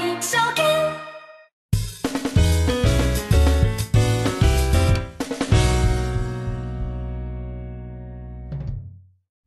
一首。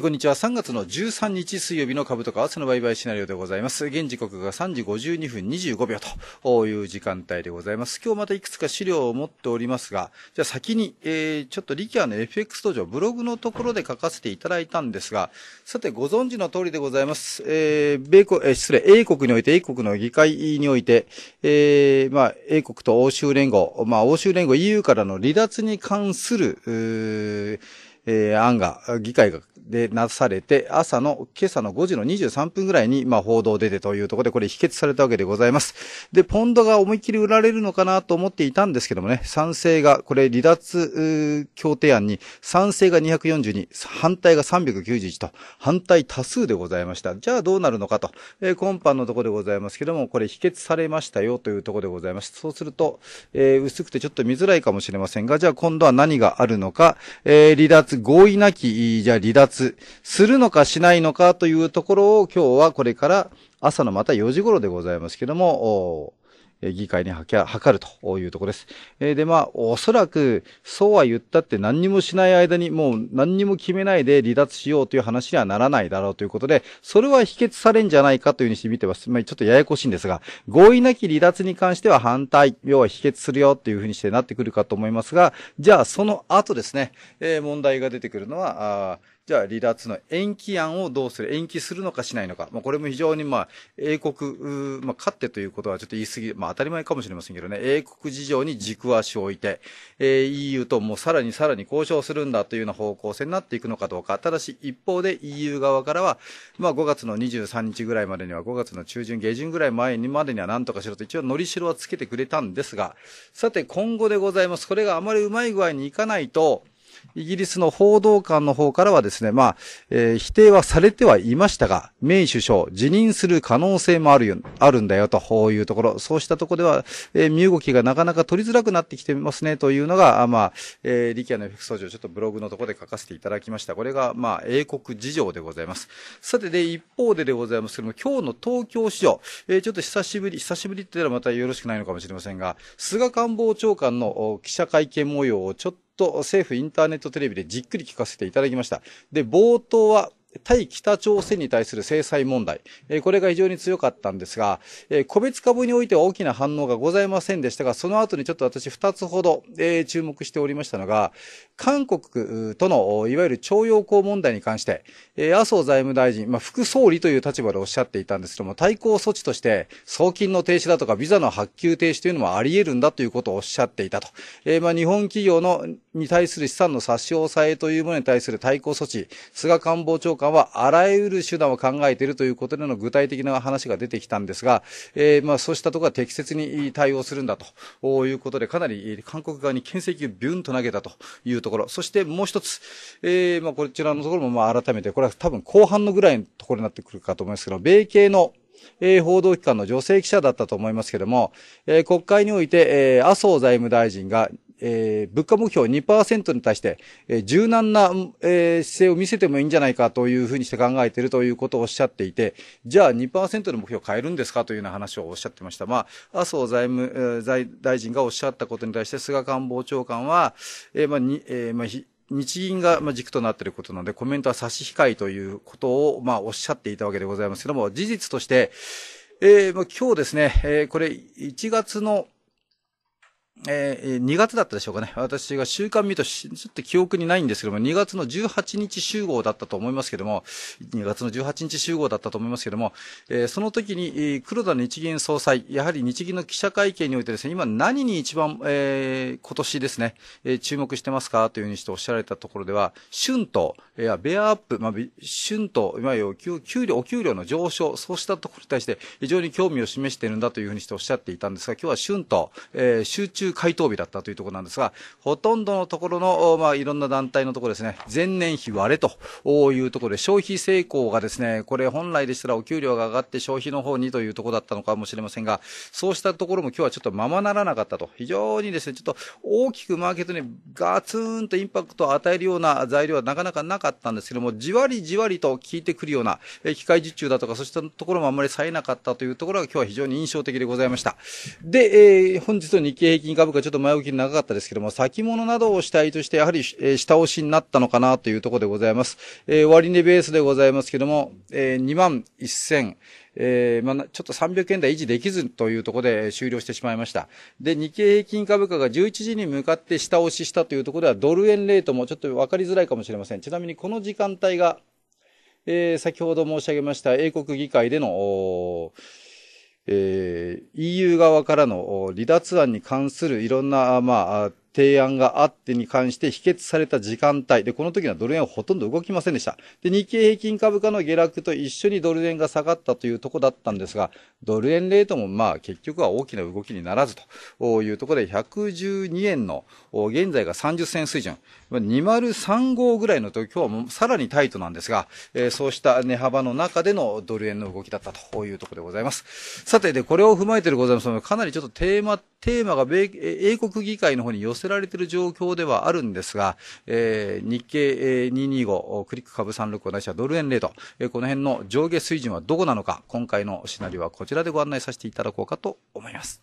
こんにちは。3月の13日水曜日の株とかわせの売買シナリオでございます。現時刻が3時52分25秒という時間帯でございます。今日またいくつか資料を持っておりますが、じゃあ先に、えー、ちょっとリキアの FX 登場ブログのところで書かせていただいたんですが、さてご存知の通りでございます。えー、米国、えー、失礼、英国において、英国の議会において、えー、まあ、英国と欧州連合、まあ、欧州連合 EU からの離脱に関する、うーえー、案が、議会がでなされて、朝の、今朝の5時の23分ぐらいに、まあ、報道出てというところで、これ否決されたわけでございます。で、ポンドが思いっきり売られるのかなと思っていたんですけどもね、賛成が、これ離脱協定案に、賛成が242、反対が391と、反対多数でございました。じゃあどうなるのかと、えー、今般のところでございますけども、これ否決されましたよというところでございます。そうすると、えー、薄くてちょっと見づらいかもしれませんが、じゃあ今度は何があるのか、えー、離脱合意なき、じゃあ離脱するのかしないのかというところを今日はこれから朝のまた4時頃でございますけども、議会に図るというところです。えー、で、まあ、おそらく、そうは言ったって何にもしない間に、もう何にも決めないで離脱しようという話にはならないだろうということで、それは否決されんじゃないかというふうにして見てます。まあ、ちょっとややこしいんですが、合意なき離脱に関しては反対、要は否決するよというふうにしてなってくるかと思いますが、じゃあ、その後ですね、えー、問題が出てくるのは、あじゃあ離脱の延期案をどうする、延期するのかしないのか、まあ、これも非常にまあ英国、まあ、勝ってということはちょっと言い過ぎ、まあ、当たり前かもしれませんけどね、英国事情に軸足を置いて、えー、EU ともうさらにさらに交渉するんだというような方向性になっていくのかどうか、ただし一方で EU 側からは、まあ、5月の23日ぐらいまでには、5月の中旬、下旬ぐらい前にまでにはなんとかしろと、一応、のりしろはつけてくれたんですが、さて、今後でございます、これがあまりうまい具合にいかないと、イギリスの報道官の方からはですね、まあ、えー、否定はされてはいましたが、メイ首相、辞任する可能性もあるよ、あるんだよ、というところ、そうしたところでは、えー、身動きがなかなか取りづらくなってきてますね、というのが、まあ、えー、リキアの副総長、ちょっとブログのところで書かせていただきました。これが、まあ、英国事情でございます。さて、で、一方ででございますけども、今日の東京市場、えー、ちょっと久しぶり、久しぶりって言ったらまたよろしくないのかもしれませんが、菅官房長官の記者会見模様をちょっとと政府インターネットテレビでじっくり聞かせていただきました。で、冒頭は対北朝鮮に対する制裁問題、これが非常に強かったんですが、個別株においては大きな反応がございませんでしたが、その後にちょっと私2つほど注目しておりましたのが、韓国とのいわゆる徴用工問題に関して、麻生財務大臣、まあ、副総理という立場でおっしゃっていたんですけども、対抗措置として送金の停止だとかビザの発給停止というのもあり得るんだということをおっしゃっていたと。えー、まあ、日本企業のに対する資産の差し押さえというものに対する対抗措置、菅官房長官官はあらゆる手段を考えているということでの具体的な話が出てきたんですが、えー、まあ、そうしたところは適切に対応するんだということで、かなり韓国側に牽制球をビュンと投げたというところ、そしてもう一つ、えー、まあ、こちらのところもまあ改めて、これは多分後半のぐらいのところになってくるかと思いますけど、米系のえー、報道機関の女性記者だったと思いますけれども、えー、国会において、えー、麻生財務大臣がえー、物価目標2%に対して、えー、柔軟な、えー、姿勢を見せてもいいんじゃないかというふうにして考えているということをおっしゃっていて、じゃあ2%の目標を変えるんですかというような話をおっしゃってました。まあ、麻生財務、えー、財大臣がおっしゃったことに対して、菅官房長官は、えー、まあ、に、えー、まあ、日銀が軸となっていることなので、コメントは差し控えということを、まあ、おっしゃっていたわけでございますけども、事実として、えー、まあ、今日ですね、えー、これ1月の、えー、2月だったでしょうかね。私が週刊見るとちょっと記憶にないんですけども、2月の18日集合だったと思いますけども、2月の18日集合だったと思いますけども、えー、その時に、黒田日銀総裁、やはり日銀の記者会見においてですね、今何に一番、えー、今年ですね、えー、注目してますかというふうにしておっしゃられたところでは、春と、いや、ベアアップ、まあ、春と、いわゆる給料、お給料の上昇、そうしたところに対して非常に興味を示しているんだというふうにしておっしゃっていたんですが、今日は春と、えー、集中回答日だったというところなんですが、ほとんどのところの、まあ、いろんな団体のところですね、前年比割れというところで、消費成功がですね、これ本来でしたらお給料が上がって消費の方にというところだったのかもしれませんが、そうしたところも今日はちょっとままならなかったと、非常にですね、ちょっと大きくマーケットにガツンとインパクトを与えるような材料はなかなかなかったんですけども、じわりじわりと効いてくるような、え機械受注だとか、そうしたところもあんまり冴えなかったというところが今日は非常に印象的でございました。で、えー、本日の日経平均株価ちょっと前置き長かったですけども、先物などを主体としてやはり、えー、下押しになったのかなというところでございます。えー、終値ベースでございますけども、えー、2万1000、えー、まあ、ちょっと300円台維持できずというところで終了してしまいました。で、日経平均株価が11時に向かって下押ししたというところでは、ドル円レートもちょっと分かりづらいかもしれません。ちなみにこの時間帯が、えー、先ほど申し上げました英国議会での、えー EU 側からの離脱案に関するいろんな、まあ、提案があってに関して否決された時間帯。で、この時はドル円はほとんど動きませんでした。で、日経平均株価の下落と一緒にドル円が下がったというとこだったんですが、ドル円レートもまあ結局は大きな動きにならずというところで、112円の現在が30銭水準、2035ぐらいの時、今日はもうさらにタイトなんですが、えー、そうした値幅の中でのドル円の動きだったというところでございます。さて、で、これを踏まえてるございますかなりちょっとテーマ、テーマが米英国議会の方に寄せられている状況ではあるんですが、えー、日経225、クリック株36を出したドル円レート、えー、この辺の上下水準はどこなのか、今回のシナリオはこちらでご案内させていただこうかと思います。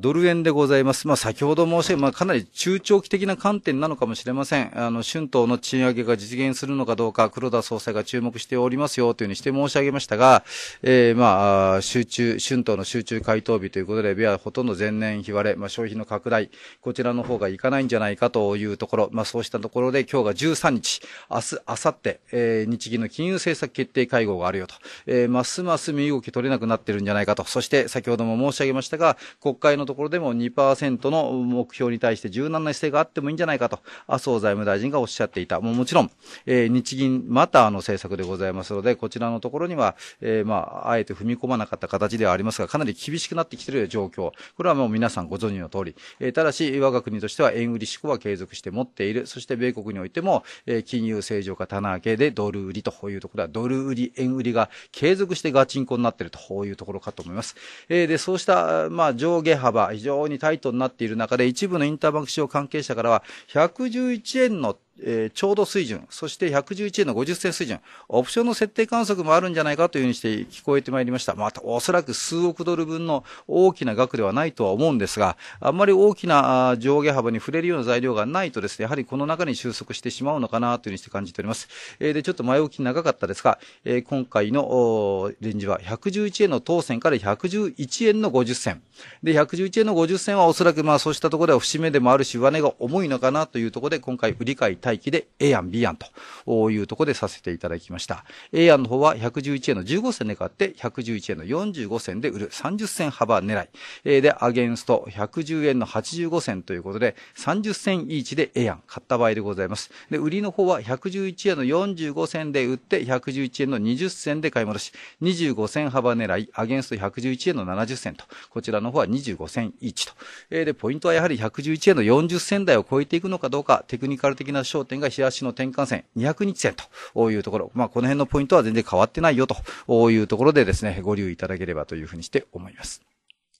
ドル円でございます。まあ、先ほど申し上げ、まあ、かなり中長期的な観点なのかもしれません。あの、春闘の賃上げが実現するのかどうか、黒田総裁が注目しておりますよ、というふうにして申し上げましたが、えー、まあ、集中、春闘の集中回答日ということで、ビアほとんど前年日割れ、まあ、消費の拡大、こちらの方がいかないんじゃないかというところ、まあ、そうしたところで、今日が13日、明日、明後日、えー、日銀の金融政策決定会合があるよと、えー、ますます身動き取れなくなってるんじゃないかと、そして先ほども申し上げましたが、国会ののところでも2%の目標に対して柔軟な姿勢があってもいいんじゃないかと、麻生財務大臣がおっしゃっていた。もうもちろん、えー、日銀またあの政策でございますので、こちらのところには、えー、まあ、あえて踏み込まなかった形ではありますが、かなり厳しくなってきている状況。これはもう皆さんご存知の通り。えー、ただし、我が国としては円売り志向は継続して持っている。そして米国においても、えー、金融正常化棚上げでドル売りというところは、ドル売り、円売りが継続してガチンコになっているというところかと思います。えー、で、そうした、まあ、上下幅非常にタイトになっている中で、一部のインターバンク市場関係者からは、111円のえー、ちょうど水準、そして111円の50銭水準、オプションの設定観測もあるんじゃないかというふうにして聞こえてまいりました。また、おそらく数億ドル分の大きな額ではないとは思うんですが、あんまり大きな上下幅に触れるような材料がないとですね、やはりこの中に収束してしまうのかなというふうにして感じております。えー、で、ちょっと前置き長かったですが、えー、今回のレンジは111円の当選から111円の50銭。で、111円の50銭はおそらくまあそうしたところでは節目でもあるし、上値が重いのかなというところで今回売り買い待機で A 案、B 案というところでさせていただきました。A 案の方は111円の15銭で買って、111円の45銭で売る30銭幅狙い。えー、で、アゲンスト110円の85銭ということで、30銭イーチで A 案、買った場合でございます。で、売りの方は111円の45銭で売って、111円の20銭で買い戻し、25銭幅狙い、アゲンスト111円の70銭と、こちらの方は25銭イーと。えー、で、ポイントはやはり111円の40銭台を超えていくのかどうか、テクニカル的な焦点が冷やしの転換線200日線というところ。まあ、この辺のポイントは全然変わってないよというところでですね、ご留意いただければというふうにして思います。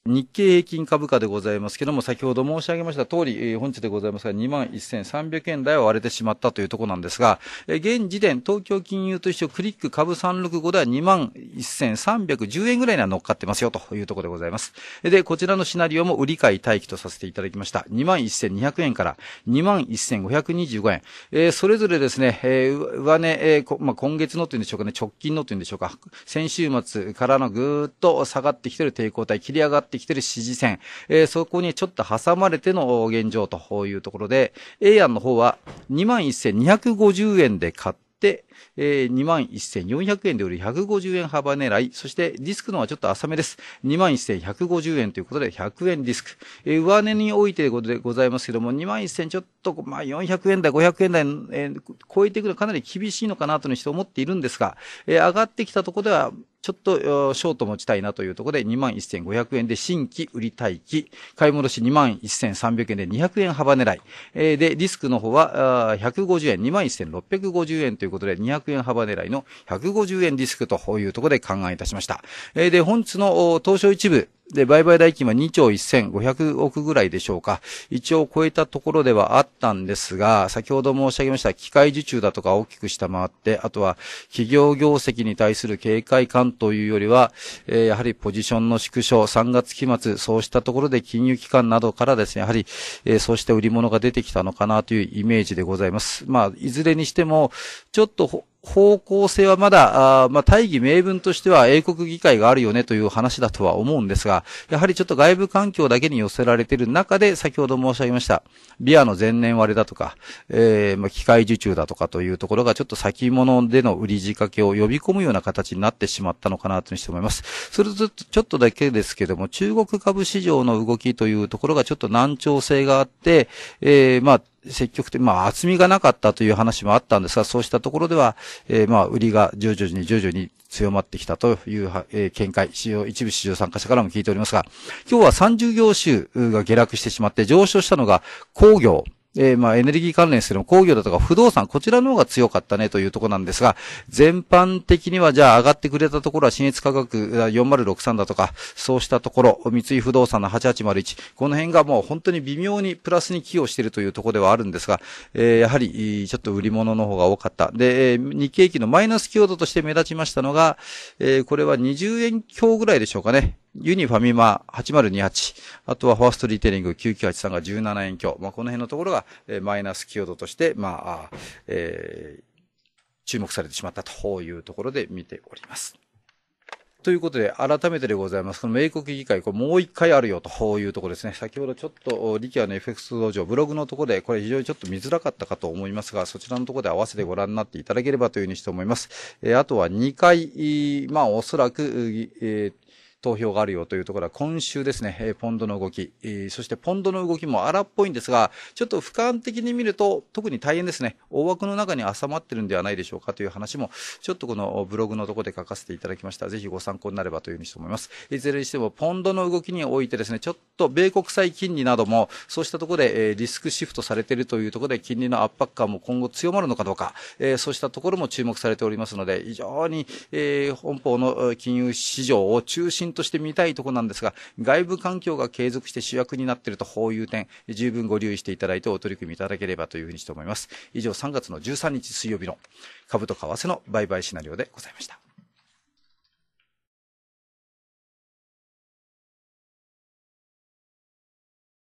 日経平均株価でございますけども、先ほど申し上げました通り、えー、本日でございますが、21,300円台を割れてしまったというところなんですが、えー、現時点、東京金融と一緒、クリック株365では21,310円ぐらいには乗っかってますよというところでございます。で、こちらのシナリオも売り買い待機とさせていただきました。21,200円から21,525円。えー、それぞれですね、えー、上値、えーまあ、今月のというんでしょうかね、直近のというんでしょうか、先週末からのぐーっと下がってきてる抵抗体、切り上がってってきてる支持線、えー、そこにちょっと挟まれての現状というところで、A 案の方は21,250円で買って、えー、21,400円で売る150円幅狙い。そしてディスクのはちょっと浅めです。21,150円ということで100円ディスク。えー、上値においてでございますけども、21,000ちょっと、まあ、400円台、500円台、えー、超えていくのかなり厳しいのかなという人思っているんですが、えー、上がってきたところでは、ちょっとショート持ちたいなというところで21,500円で新規売り待機、買い戻し21,300円で200円幅狙い、えー、で、リスクの方は150円、21,650円ということで200円幅狙いの150円リスクというところで考えいたしました。えー、で、本日の東証一部、で、売買代金は2兆1500億ぐらいでしょうか。一応超えたところではあったんですが、先ほど申し上げました、機械受注だとか大きく下回って、あとは企業業績に対する警戒感というよりは、えー、やはりポジションの縮小、3月期末、そうしたところで金融機関などからですね、やはり、えー、そうした売り物が出てきたのかなというイメージでございます。まあ、いずれにしても、ちょっと、方向性はまだ、あまあ、大義名分としては英国議会があるよねという話だとは思うんですが、やはりちょっと外部環境だけに寄せられている中で、先ほど申し上げました、ビアの前年割れだとか、えー、まあ、機械受注だとかというところがちょっと先物での売り仕掛けを呼び込むような形になってしまったのかなというふうにして思います。それとちょっとだけですけども、中国株市場の動きというところがちょっと難聴性があって、えー、まあ、積極的、まあ、厚みがなかったという話もあったんですが、そうしたところでは、えー、まあ、売りが徐々に徐々に強まってきたという、えー、見解、市場、一部市場参加者からも聞いておりますが、今日は30業種が下落してしまって、上昇したのが工業、えー、まあエネルギー関連するの工業だとか不動産、こちらの方が強かったねというとこなんですが、全般的にはじゃあ上がってくれたところは新越価格4063だとか、そうしたところ、三井不動産の8801、この辺がもう本当に微妙にプラスに寄与しているというところではあるんですが、えー、やはり、ちょっと売り物の方が多かった。で、えー、日経期のマイナス強度として目立ちましたのが、えー、これは20円強ぐらいでしょうかね。ユニファミマ8028、あとはファーストリテイリング9983が17円強。まあ、この辺のところが、えー、マイナス寄与度として、まあ、えー、注目されてしまったというところで見ております。ということで、改めてでございます。この米国議会、これもう一回あるよというところですね。先ほどちょっと、リキアのエフク x 道場、ブログのところで、これ非常にちょっと見づらかったかと思いますが、そちらのところで合わせてご覧になっていただければというふうにして思います。えー、あとは2回、まあおそらく、えー、投票があるよというところは今週ですね、えポンドの動き、えそしてポンドの動きも荒っぽいんですが、ちょっと俯瞰的に見ると、特に大変ですね、大枠の中に挟まってるんではないでしょうかという話も、ちょっとこのブログのところで書かせていただきました。ぜひご参考になればというふうに思います。いずれにしても、ポンドの動きにおいてですね、ちょっと米国債金利なども、そうしたところで、えリスクシフトされているというところで、金利の圧迫感も今後強まるのかどうか、えそうしたところも注目されておりますので、非常に、え本邦の金融市場を中心としてみたいところなんですが、外部環境が継続して主役になっているとこういう点、十分ご留意していただいてお取り組みいただければというふうにして思います。以上3月の13日水曜日の株と為替の売買シナリオでございました。